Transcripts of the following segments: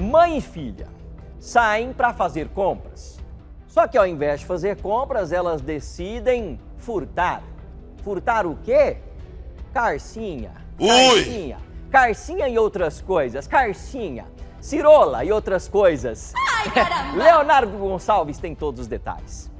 Mãe e filha saem para fazer compras. Só que ao invés de fazer compras, elas decidem furtar. Furtar o quê? Carcinha. Ui! Carcinha. e outras coisas. Carcinha. Cirola e outras coisas. Ai, Leonardo Gonçalves tem todos os detalhes.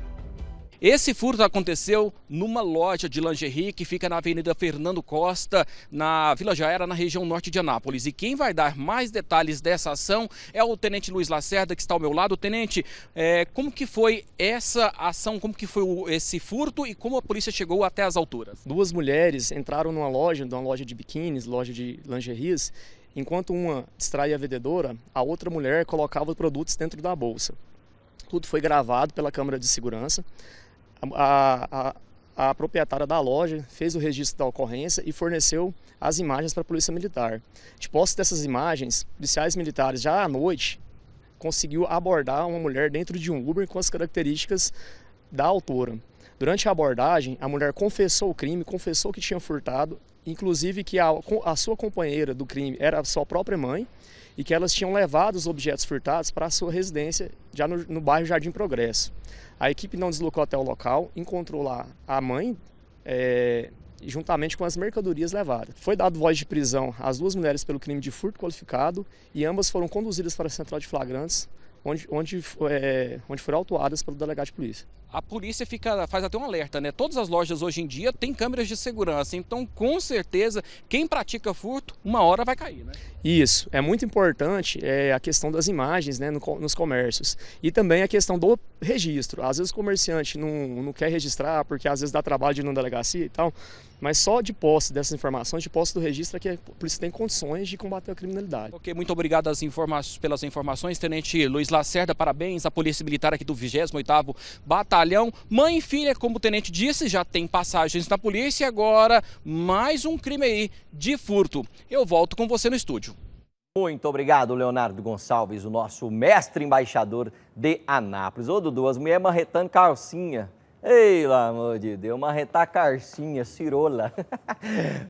Esse furto aconteceu numa loja de lingerie que fica na Avenida Fernando Costa, na Vila Jaera, na região norte de Anápolis. E quem vai dar mais detalhes dessa ação é o Tenente Luiz Lacerda, que está ao meu lado. Tenente, é, como que foi essa ação, como que foi esse furto e como a polícia chegou até as alturas? Duas mulheres entraram numa loja, numa loja de biquínis, loja de lingeries, Enquanto uma distraía a vendedora, a outra mulher colocava os produtos dentro da bolsa. Tudo foi gravado pela câmera de segurança. A, a, a proprietária da loja fez o registro da ocorrência e forneceu as imagens para a Polícia Militar. De posse dessas imagens, policiais militares já à noite conseguiu abordar uma mulher dentro de um Uber com as características da autora. Durante a abordagem, a mulher confessou o crime, confessou que tinha furtado, inclusive que a, a sua companheira do crime era a sua própria mãe e que elas tinham levado os objetos furtados para a sua residência, já no, no bairro Jardim Progresso. A equipe não deslocou até o local, encontrou lá a mãe, é, juntamente com as mercadorias levadas. Foi dado voz de prisão às duas mulheres pelo crime de furto qualificado e ambas foram conduzidas para a central de flagrantes onde, onde, é, onde foram autuadas pelo delegado de polícia. A polícia fica, faz até um alerta, né? Todas as lojas hoje em dia têm câmeras de segurança, então com certeza quem pratica furto, uma hora vai cair, né? Isso, é muito importante é, a questão das imagens né, no, nos comércios e também a questão do registro. Às vezes o comerciante não, não quer registrar porque às vezes dá trabalho de ir numa delegacia e tal, mas só de posse dessas informações, de posse do registro, é que a polícia tem condições de combater a criminalidade. Ok, muito obrigado pelas informações, Tenente Luiz Lacerda. Parabéns à Polícia Militar aqui do 28º Batalhão. Mãe e filha, como o Tenente disse, já tem passagens na polícia e agora mais um crime aí de furto. Eu volto com você no estúdio. Muito obrigado, Leonardo Gonçalves, o nosso mestre embaixador de Anápolis. Ô, Dudu, as mulheres marretando calcinha Ei, pelo amor de Deus, uma retacarcinha, cirola.